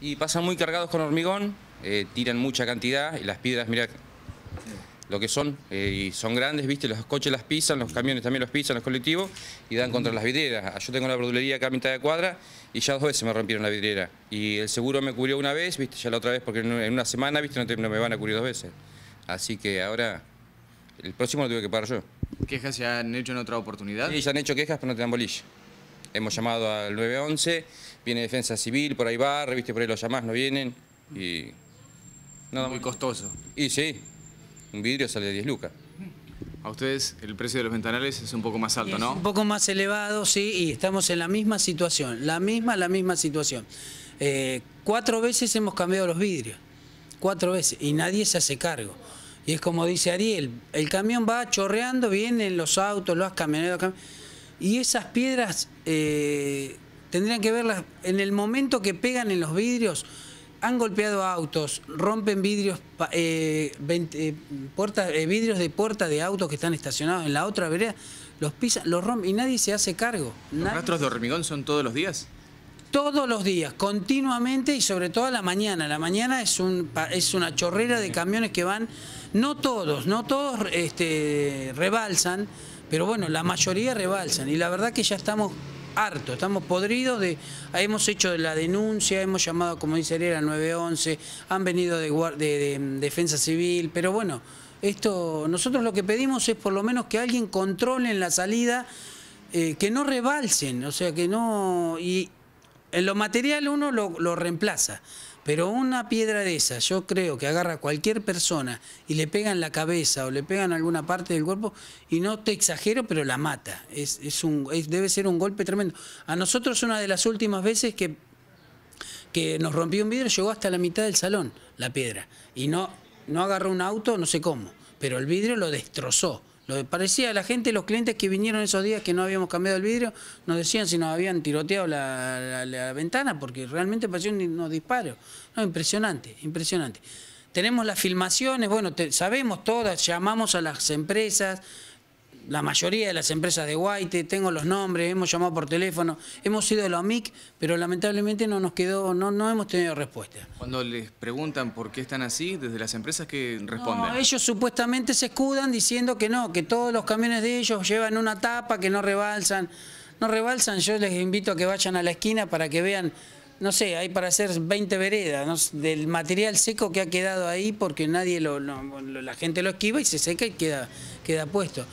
Y pasan muy cargados con hormigón, eh, tiran mucha cantidad y las piedras, mira lo que son, eh, y son grandes, viste, los coches las pisan, los camiones también los pisan, los colectivos, y dan contra las vidrieras. Ah, yo tengo la verdulería acá a mitad de cuadra y ya dos veces me rompieron la vidriera. Y el seguro me cubrió una vez, viste, ya la otra vez, porque en una semana, viste, no, me van a cubrir dos veces. Así que ahora, el próximo lo tuve que pagar yo. ¿Quejas se han hecho en otra oportunidad? Sí, ya han hecho quejas, pero no te dan bolilla hemos llamado al 911, viene Defensa Civil, por ahí va, reviste por ahí los llamás, no vienen y... Nada Muy costoso. Y sí, un vidrio sale de 10 lucas. A ustedes el precio de los ventanales es un poco más alto, ¿no? Es un poco más elevado, sí, y estamos en la misma situación, la misma, la misma situación. Eh, cuatro veces hemos cambiado los vidrios, cuatro veces, y nadie se hace cargo. Y es como dice Ariel, el camión va chorreando, vienen los autos, los camioneros y esas piedras eh, tendrían que verlas en el momento que pegan en los vidrios. Han golpeado autos, rompen vidrios, eh, eh, vidrios de puerta de autos que están estacionados en la otra vereda, los pisan, los rompen y nadie se hace cargo. ¿Los rastros de hormigón son todos los días? todos los días, continuamente y sobre todo a la mañana. La mañana es, un, es una chorrera de camiones que van, no todos, no todos este, rebalsan, pero bueno, la mayoría rebalsan y la verdad que ya estamos hartos, estamos podridos de, hemos hecho la denuncia, hemos llamado, como dice Herera, 911, han venido de, mm, defensa civil, pero bueno, esto, nosotros lo que pedimos es por lo menos que alguien controle en la salida, eh, que no rebalsen, o sea, que no, y en lo material uno lo reemplaza, pero una piedra de esa, yo creo que agarra a cualquier persona y le pegan la cabeza o le pegan alguna parte del cuerpo, y no te exagero, pero la mata. Es, debe ser un golpe tremendo. A nosotros una de las últimas veces que, que nos rompió un vidrio, llegó hasta la mitad del salón la piedra. Y no, no agarró un auto, no sé cómo, pero el vidrio lo destrozó. Lo que parecía a la gente, los clientes que vinieron esos días que no habíamos cambiado el vidrio, nos decían si nos habían tiroteado la, ventana, porque realmente pareció un disparo. No, impresionante, impresionante. Tenemos las filmaciones, bueno, sabemos todas, llamamos a las empresas, la mayoría de las empresas de Guaite, tengo los nombres, hemos llamado por teléfono, hemos ido a la MIC, pero lamentablemente no nos quedó, no, no hemos tenido respuesta. Cuando les preguntan por qué están así, desde las empresas que responden. No, ellos supuestamente se escudan diciendo que no, que todos los camiones de ellos llevan una tapa, que no rebalsan. No rebalsan, yo les invito a que vayan a la esquina para que vean no sé, hay para hacer 20 veredas del material seco que ha quedado ahí porque nadie la gente lo esquiva y se seca y queda, queda puesto.